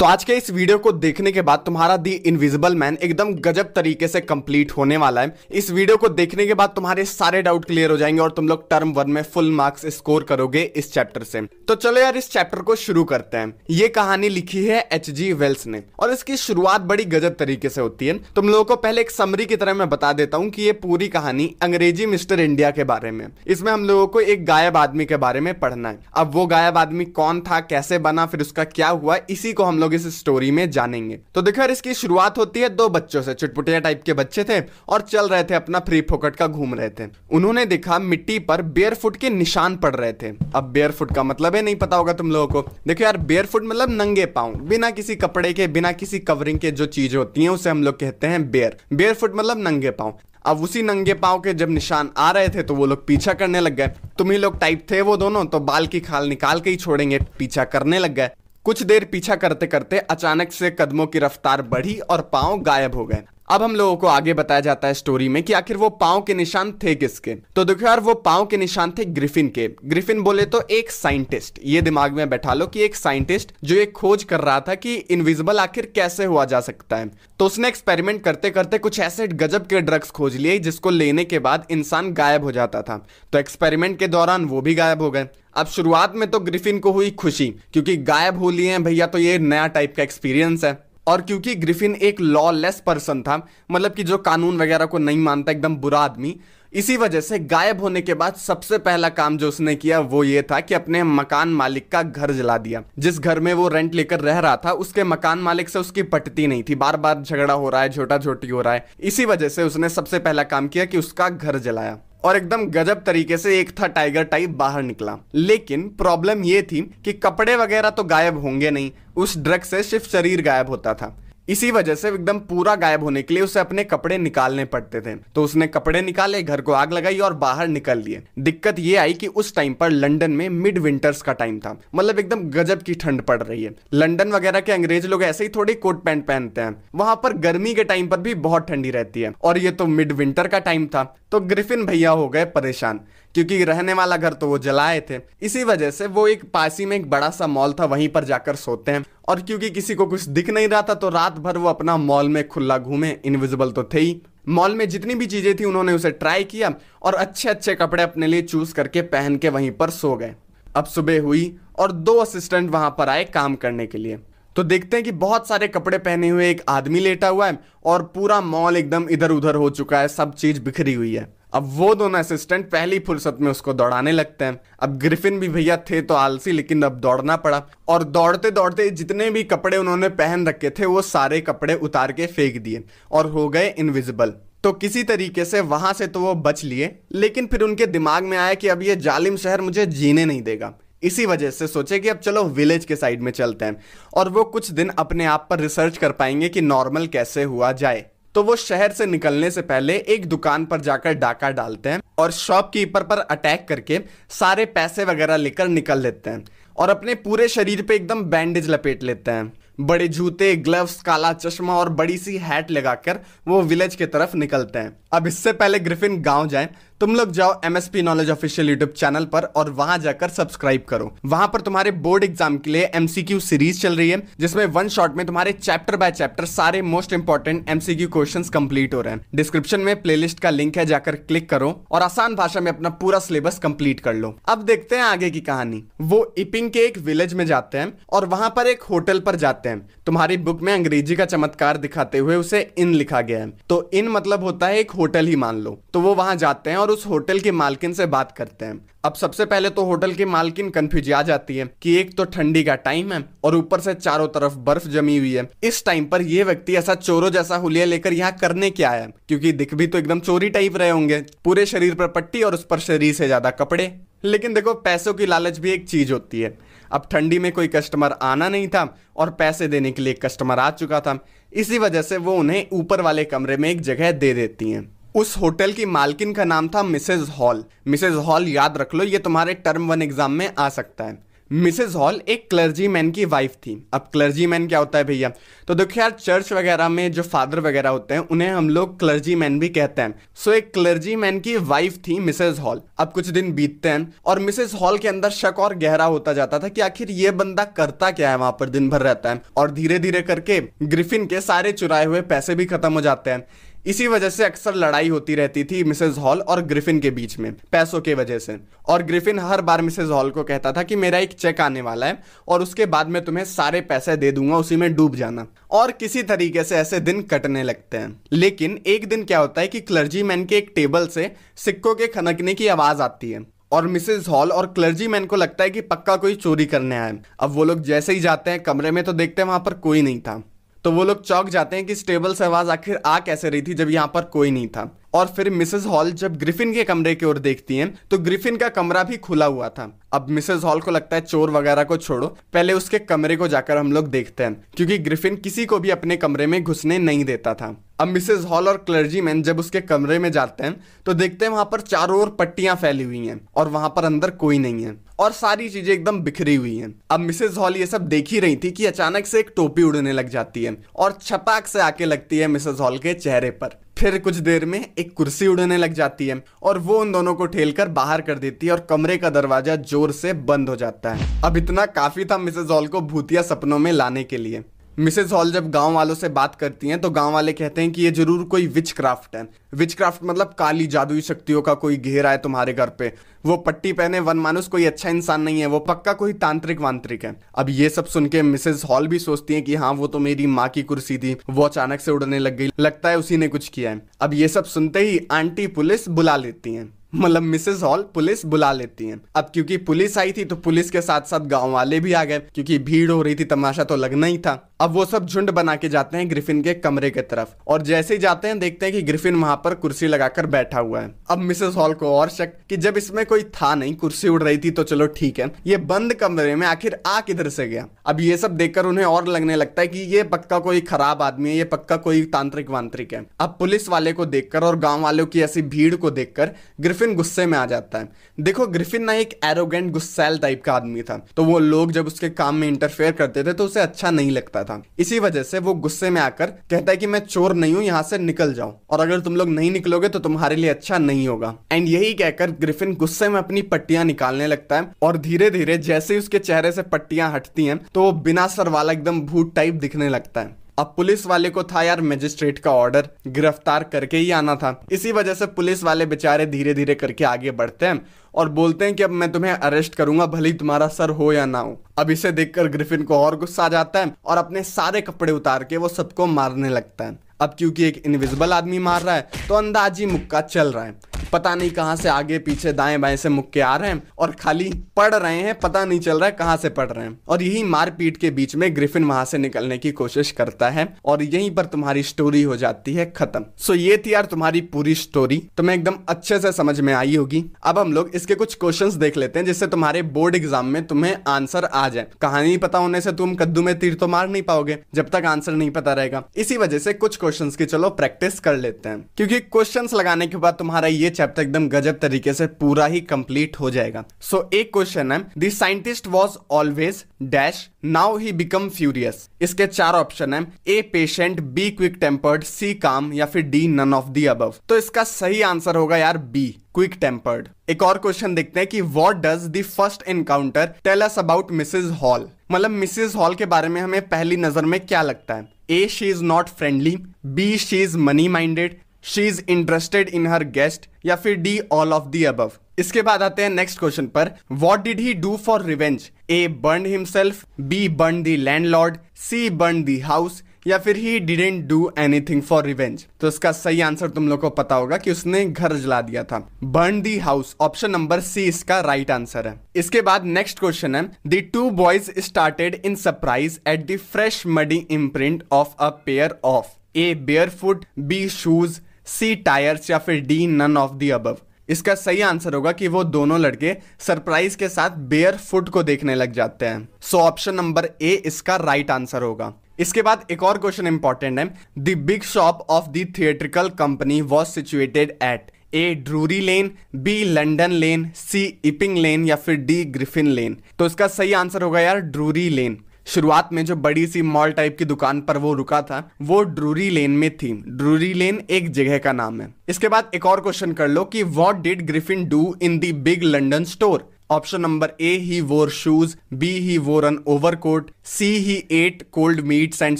तो आज के इस वीडियो को देखने के बाद तुम्हारा दी इनविजिबल मैन एकदम गजब तरीके से कंप्लीट होने वाला है इस वीडियो को देखने के बाद तुम्हारे सारे डाउट क्लियर हो जाएंगे और तुम लोग टर्म वन में फुल मार्क्स स्कोर करोगे इस चैप्टर से तो चलो यार इस चैप्टर को शुरू करते हैं ये कहानी लिखी है एच जी वेल्स ने और इसकी शुरुआत बड़ी गजब तरीके से होती है तुम लोगों को पहले एक समरी की तरह मैं बता देता हूँ कि ये पूरी कहानी अंग्रेजी मिस्टर इंडिया के बारे में इसमें हम लोगों को एक गायब आदमी के बारे में पढ़ना है अब वो गायब आदमी कौन था कैसे बना फिर उसका क्या हुआ इसी को हम लोग लोग इस स्टोरी में जानेंगे तो देखो यार इसकी शुरुआत होती है दो बच्चों से चुटपुटिया टाइप के बच्चे थे और चल रहे थे अपना फ्री फोकट का घूम रहे थे उन्होंने देखा मिट्टी पर बेयर फुट के निशान पड़ रहे थे अब बेयर फुट का मतलब है नहीं पता होगा तुम लोगों को देखो यार बेयर फुट मतलब नंगे पाओ बिना किसी कपड़े के बिना किसी कवरिंग के जो चीज होती है उसे हम लोग कहते हैं बेयर बेयर फुट मतलब नंगे पाओ अब उसी नंगे पाँव के जब निशान आ रहे थे तो वो लोग पीछा करने लग गए तुम ही लोग टाइप थे वो दोनों तो बाल की खाल निकाल के ही छोड़ेंगे पीछा करने लग गए कुछ देर पीछा करते करते अचानक से कदमों की रफ्तार बढ़ी और पांव गायब हो गए अब हम लोगों को आगे बताया जाता है स्टोरी में कि आखिर वो पाओ के निशान थे किसके तो देखो यार वो पाओ के निशान थे ग्रिफिन के ग्रिफिन बोले तो एक साइंटिस्ट ये दिमाग में बैठा लो कि एक साइंटिस्ट जो एक खोज कर रहा था कि इनविजिबल आखिर कैसे हुआ जा सकता है तो उसने एक्सपेरिमेंट करते करते कुछ ऐसे गजब के ड्रग्स खोज लिए जिसको लेने के बाद इंसान गायब हो जाता था तो एक्सपेरिमेंट के दौरान वो भी गायब हो गए अब शुरुआत में तो ग्रिफिन को हुई खुशी क्योंकि गायब हो लिए हैं भैया तो ये नया टाइप का एक्सपीरियंस है और क्योंकि ग्रिफिन एक लॉलेस पर्सन था मतलब कि जो कानून वगैरह को नहीं मानता एकदम बुरा आदमी इसी वजह से गायब होने के बाद सबसे पहला काम जो उसने किया वो ये था कि अपने मकान मालिक का घर जला दिया जिस घर में वो रेंट लेकर रह रहा था उसके मकान मालिक से उसकी पटती नहीं थी बार बार झगड़ा हो रहा है छोटा छोटी हो रहा है इसी वजह से उसने सबसे पहला काम किया कि उसका घर जलाया और एकदम गजब तरीके से एक था टाइगर टाइप बाहर निकला लेकिन प्रॉब्लम ये थी कि कपड़े वगैरह तो गायब होंगे नहीं उस ड्रग से सिर्फ शरीर गायब होता था इसी वजह से एकदम पूरा गायब होने के लिए उसे अपने कपड़े निकालने पड़ते थे तो उसने कपड़े निकाले घर को आग लगाई और बाहर निकल लिए दिक्कत ये आई कि उस टाइम पर लंदन में मिड विंटर्स का टाइम था मतलब एकदम गजब की ठंड पड़ रही है लंदन वगैरह के अंग्रेज लोग ऐसे ही थोड़ी कोट पैंट पहनते हैं वहां पर गर्मी के टाइम पर भी बहुत ठंडी रहती है और ये तो मिड विंटर का टाइम था तो ग्रिफिन भैया हो गए परेशान क्योंकि रहने वाला घर तो वो जलाए थे इसी वजह से वो एक पासी में एक बड़ा सा मॉल था वहीं पर जाकर सोते हैं और क्योंकि किसी को कुछ दिख नहीं रहा था तो रात भर वो अपना मॉल में खुला घूमे इनविजिबल तो थे ही मॉल में जितनी भी चीज़ें थी उन्होंने उसे ट्राई किया और अच्छे अच्छे कपड़े अपने लिए चूज करके पहन के वहीं पर सो गए अब सुबह हुई और दो असिस्टेंट वहां पर आए काम करने के लिए तो देखते हैं कि बहुत सारे कपड़े पहने हुए एक आदमी लेटा हुआ है और पूरा मॉल एकदम इधर उधर हो चुका है सब चीज़ बिखरी हुई है अब वो दोनों असिस्टेंट पहली फुर्सत में उसको दौड़ाने लगते हैं अब ग्रिफिन भी भैया थे तो आलसी लेकिन अब दौड़ना पड़ा और दौड़ते दौड़ते जितने भी कपड़े उन्होंने पहन रखे थे वो सारे कपड़े उतार के फेंक दिए और हो गए इनविजिबल तो किसी तरीके से वहां से तो वो बच लिए लेकिन फिर उनके दिमाग में आया कि अब ये जालिम शहर मुझे जीने नहीं देगा इसी वजह से सोचे कि अब चलो विलेज के साइड में चलते हैं और वो कुछ दिन अपने आप पर रिसर्च कर पाएंगे कि नॉर्मल कैसे हुआ जाए तो वो शहर से निकलने से पहले एक दुकान पर जाकर डाका डालते हैं और शॉपकीपर पर अटैक करके सारे पैसे वगैरह लेकर निकल लेते हैं और अपने पूरे शरीर पे एकदम बैंडेज लपेट लेते हैं बड़े जूते ग्लव्स काला चश्मा और बड़ी सी हैट लगाकर वो विलेज की तरफ निकलते हैं अब इससे पहले ग्रिफिन गांव जाए तुम लोग जाओ M S P knowledge official YouTube channel पर और वहां जाकर सब्सक्राइब करो वहां पर तुम्हारे बोर्ड एग्जाम के लिए एमसीक्यू सीरीज चल रही है जिसमें वन शॉट में तुम्हारे चैप्टर बाय चैप्टर सारे most important MCQ question complete हो रहे हैं डिस्क्रिप्शन में प्ले का लिंक है जाकर क्लिक करो और आसान भाषा में अपना पूरा सिलेबस कंप्लीट कर लो अब देखते हैं आगे की कहानी वो इपिंग के एक विलेज में जाते हैं और वहां पर एक होटल पर जाते हैं तुम्हारी बुक में अंग्रेजी का चमत्कार दिखाते हुए उसे इन लिखा गया है तो इन मतलब होता है एक होटल ही मान लो तो वो वहां जाते हैं और और उस होटल के मालकिन से बात करते हैं अब सबसे पहले तो होटल के मालकिन कंफ्यूज आ जाती है कि एक तो ठंडी का टाइम है और ऊपर से चारों तरफ बर्फ जमी हुई है इस टाइम पर यह व्यक्ति ऐसा चोरों जैसा हुलिया लेकर यहाँ करने क्या आया क्योंकि दिख भी तो एकदम चोरी टाइप रहे होंगे पूरे शरीर पर पट्टी और उस पर शरीर से ज्यादा कपड़े लेकिन देखो पैसों की लालच भी एक चीज होती है अब ठंडी में कोई कस्टमर आना नहीं था और पैसे देने के लिए कस्टमर आ चुका था इसी वजह से वो उन्हें ऊपर वाले कमरे में एक जगह दे देती हैं उस होटल की मालकिन का नाम था मिसेज हॉल मिसेज हॉल याद रख लो ये तुम्हारे टर्म वन एग्जाम में आ सकता है मिसेज हॉल एक क्लर्जी मैन की वाइफ थी अब क्लर्जी मैन क्या होता है भैया तो देखो यार चर्च वगैरह में जो फादर वगैरह होते हैं उन्हें हम लोग क्लर्जी मैन भी कहते हैं सो एक क्लर्जी मैन की वाइफ थी मिसेज हॉल अब कुछ दिन बीतते हैं और मिसेज हॉल के अंदर शक और गहरा होता जाता था कि आखिर ये बंदा करता क्या है वहां पर दिन भर रहता है और धीरे धीरे करके ग्रिफिन के सारे चुराए हुए पैसे भी खत्म हो जाते हैं इसी वजह से अक्सर लड़ाई होती रहती थी मिसेज हॉल और ग्रिफिन के बीच में पैसों के वजह से और ग्रिफिन हर बार मिसेज हॉल को कहता था कि मेरा एक चेक आने वाला है और उसके बाद मैं तुम्हें सारे पैसे दे दूंगा उसी में डूब जाना और किसी तरीके से ऐसे दिन कटने लगते हैं लेकिन एक दिन क्या होता है कि क्लर्जी मैन के एक टेबल से सिक्कों के खनकने की आवाज़ आती है और मिसेज हॉल और क्लर्जी मैन को लगता है कि पक्का कोई चोरी करने आए अब वो लोग जैसे ही जाते हैं कमरे में तो देखते हैं वहां पर कोई नहीं था तो वो लोग चौक जाते हैं कि स्टेबल से आवाज़ आखिर आ कैसे रही थी जब यहाँ पर कोई नहीं था और फिर मिसेस हॉल जब ग्रिफिन के कमरे की ओर देखती हैं तो ग्रिफिन का कमरा भी खुला हुआ था अब मिसेस हॉल को लगता है चोर वगैरह को छोड़ो पहले उसके कमरे को जाकर हम लोग देखते हैं क्योंकि ग्रिफिन किसी को भी अपने कमरे में घुसने नहीं देता था अब मिसेस हॉल और क्लर्जी मैन जब उसके कमरे में जाते हैं तो देखते हैं वहां पर चारों ओर पट्टियां फैली हुई हैं और वहां पर अंदर कोई नहीं है और सारी चीजें एकदम बिखरी हुई हैं अब मिसेस हॉल ये सब देख ही रही थी कि अचानक से एक टोपी उड़ने लग जाती है और छपाक से आके लगती है मिसेस हॉल के चेहरे पर फिर कुछ देर में एक कुर्सी उड़ने लग जाती है और वो उन दोनों को ठेल कर बाहर कर देती है और कमरे का दरवाजा जोर से बंद हो जाता है अब इतना काफी था मिसेज ऑल को भूतिया सपनों में लाने के लिए मिसेज हॉल जब गांव वालों से बात करती हैं तो गांव वाले कहते हैं कि ये जरूर कोई विच क्राफ्ट है विच क्राफ्ट मतलब काली जादुई शक्तियों का कोई घेरा है तुम्हारे घर पे वो पट्टी पहने वन मानुस कोई अच्छा इंसान नहीं है वो पक्का कोई तांत्रिक वांत्रिक है अब ये सब सुन के मिसेज हॉल भी सोचती है कि हाँ वो तो मेरी माँ की कुर्सी थी वो अचानक से उड़ने लग गई लगता है उसी ने कुछ किया है अब ये सब सुनते ही आंटी पुलिस बुला लेती हैं मतलब मिसेस हॉल पुलिस बुला लेती हैं अब क्योंकि पुलिस आई थी तो पुलिस के साथ साथ गांव वाले भी आ गए क्योंकि भीड़ हो रही थी तमाशा तो लगना ही था अब वो सब झुंड बना के जाते हैं ग्रिफिन के कमरे के तरफ और जैसे ही जाते हैं देखते हैं कि ग्रिफिन वहां पर कुर्सी लगाकर बैठा हुआ है अब मिसेस हॉल को और शक कि जब इसमें कोई था नहीं कुर्सी उड़ रही थी तो चलो ठीक है ये बंद कमरे में आखिर आ किधर से गया अब ये सब देखकर उन्हें और लगने लगता है कि ये पक्का कोई खराब आदमी है ये पक्का कोई तांत्रिक वांत्रिक है अब पुलिस वाले को देखकर और गांव वालों की ऐसी भीड़ को देखकर ग्रिफिन गुस्से में आ जाता है देखो ग्रिफिन ना एक एरोगेंट गुस्सैल टाइप का आदमी था तो वो लोग जब उसके काम में इंटरफेयर करते थे तो उसे अच्छा नहीं लगता था इसी वजह से वो गुस्से में आकर कहता है कि मैं चोर नहीं हूँ यहाँ से निकल जाऊँ और अगर तुम लोग नहीं निकलोगे तो तुम्हारे लिए अच्छा नहीं होगा एंड यही कहकर ग्रिफिन गुस्से में अपनी पट्टियां निकालने लगता है और धीरे धीरे जैसे ही उसके चेहरे से पट्टियां हटती हैं तो वो बिना सर वाला एकदम भूत टाइप दिखने लगता है अब पुलिस वाले को था यार मजिस्ट्रेट का ऑर्डर गिरफ्तार करके ही आना था इसी वजह से पुलिस वाले बेचारे धीरे धीरे करके आगे बढ़ते हैं और बोलते हैं कि अब मैं तुम्हें अरेस्ट करूंगा भले ही तुम्हारा सर हो या ना हो अब इसे देखकर ग्रिफिन को और गुस्सा आ जाता है और अपने सारे कपड़े उतार के वो सबको मारने लगता है अब क्योंकि एक इनविजिबल आदमी मार रहा है तो अंदाजी मुक्का चल रहा है पता नहीं कहाँ से आगे पीछे दाएं बाएं से मुक्के आ रहे हैं और खाली पढ़ रहे हैं पता नहीं चल रहा है कहाँ से पढ़ रहे हैं और यही मारपीट के बीच में ग्रिफिन वहां से निकलने की कोशिश करता है और यहीं पर तुम्हारी स्टोरी हो जाती है खत्म सो ये थी यार तुम्हारी पूरी स्टोरी तुम्हें एकदम अच्छे से समझ में आई होगी अब हम लोग इसके कुछ क्वेश्चन देख लेते हैं जिससे तुम्हारे बोर्ड एग्जाम में तुम्हें आंसर आ जाए कहानी पता होने से तुम कद्दू में तीर तो मार नहीं पाओगे जब तक आंसर नहीं पता रहेगा इसी वजह से कुछ क्वेश्चन की चलो प्रैक्टिस कर लेते हैं क्योंकि क्वेश्चन लगाने के बाद तुम्हारा ये ये चैप्टर एकदम गजब तरीके से पूरा ही कंप्लीट हो जाएगा सो so, एक क्वेश्चन है the scientist was always dash now he become furious इसके चार ऑप्शन है A patient B quick tempered C calm या फिर डी नन ऑफ दी अब तो इसका सही आंसर होगा यार बी क्विक टेम्पर्ड एक और क्वेश्चन देखते हैं कि what does the first encounter tell us about Mrs Hall मतलब मिसेज हॉल के बारे में हमें पहली नजर में क्या लगता है A she is not friendly B she is money minded she is interested in her guest या फिर डी ऑल ऑफ दी अब इसके बाद आते हैं नेक्स्ट क्वेश्चन पर what did he do for revenge A burn himself B burn the landlord C burn the house या फिर he didn't do anything for revenge तो इसका सही आंसर तुम लोग को पता होगा कि उसने घर जला दिया था burn the house option number C इसका राइट right आंसर है इसके बाद नेक्स्ट क्वेश्चन है the two boys started in surprise at the fresh muddy imprint of a pair of A bare foot B shoes C tyres या फिर D none of the above इसका सही answer होगा कि वो दोनों लड़के सरप्राइज के साथ बेयर फुट को देखने लग जाते हैं सो ऑप्शन नंबर ए इसका राइट आंसर होगा इसके बाद एक और क्वेश्चन इंपॉर्टेंट है the big shop of the theatrical company was situated at A Drury Lane B London Lane C Epping Lane या फिर डी ग्रिफिन लेन तो इसका सही आंसर होगा यार ड्रूरी लेन शुरुआत में जो बड़ी सी मॉल टाइप की दुकान पर वो रुका था वो ड्रूरी लेन में थी ड्रूरी लेन एक जगह का नाम है इसके बाद एक और क्वेश्चन कर लो कि what did Griffin do in the big London store option number A he wore shoes B he wore an coat C he ate cold meats and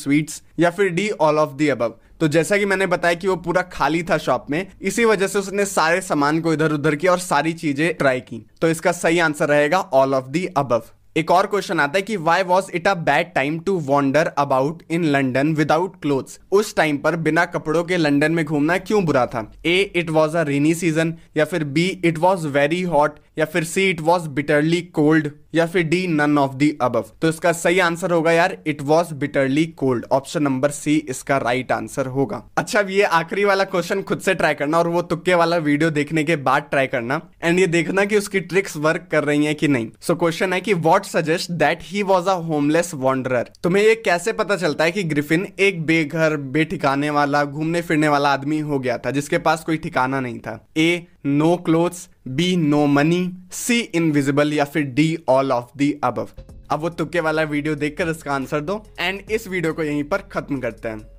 sweets या फिर D all of the above तो जैसा कि मैंने बताया कि वो पूरा खाली था शॉप में इसी वजह से उसने सारे सामान को इधर उधर किया और सारी चीजें ट्राई की तो इसका सही आंसर रहेगा ऑल ऑफ दी अबव एक और क्वेश्चन आता है कि why was it a bad time to wander about in London without cloth उस टाइम पर बिना कपड़ों के लंडन में घूमना क्यों बुरा था A it was a rainy season या फिर B it was very hot या फिर C it was bitterly cold या फिर डी नन ऑफ दी अब तो इसका सही आंसर होगा यार it was bitterly cold option number C इसका राइट right आंसर होगा अच्छा अब ये आखिरी वाला क्वेश्चन खुद से ट्राई करना और वो तुक्के वाला वीडियो देखने के बाद ट्राई करना एंड ये देखना कि उसकी ट्रिक्स वर्क कर रही है कि नहीं सो so, क्वेश्चन है कि what not suggest that he was a homeless wander तुम्हें ये कैसे पता चलता है कि ग्रिफिन एक बेघर बेठिकाने वाला घूमने फिरने वाला आदमी हो गया था जिसके पास कोई ठिकाना नहीं था A no clothes B no money C invisible या फिर डी ऑल ऑफ दी अब अब वो तुक्के वाला वीडियो देखकर इसका आंसर दो एंड इस वीडियो को यहीं पर खत्म करते हैं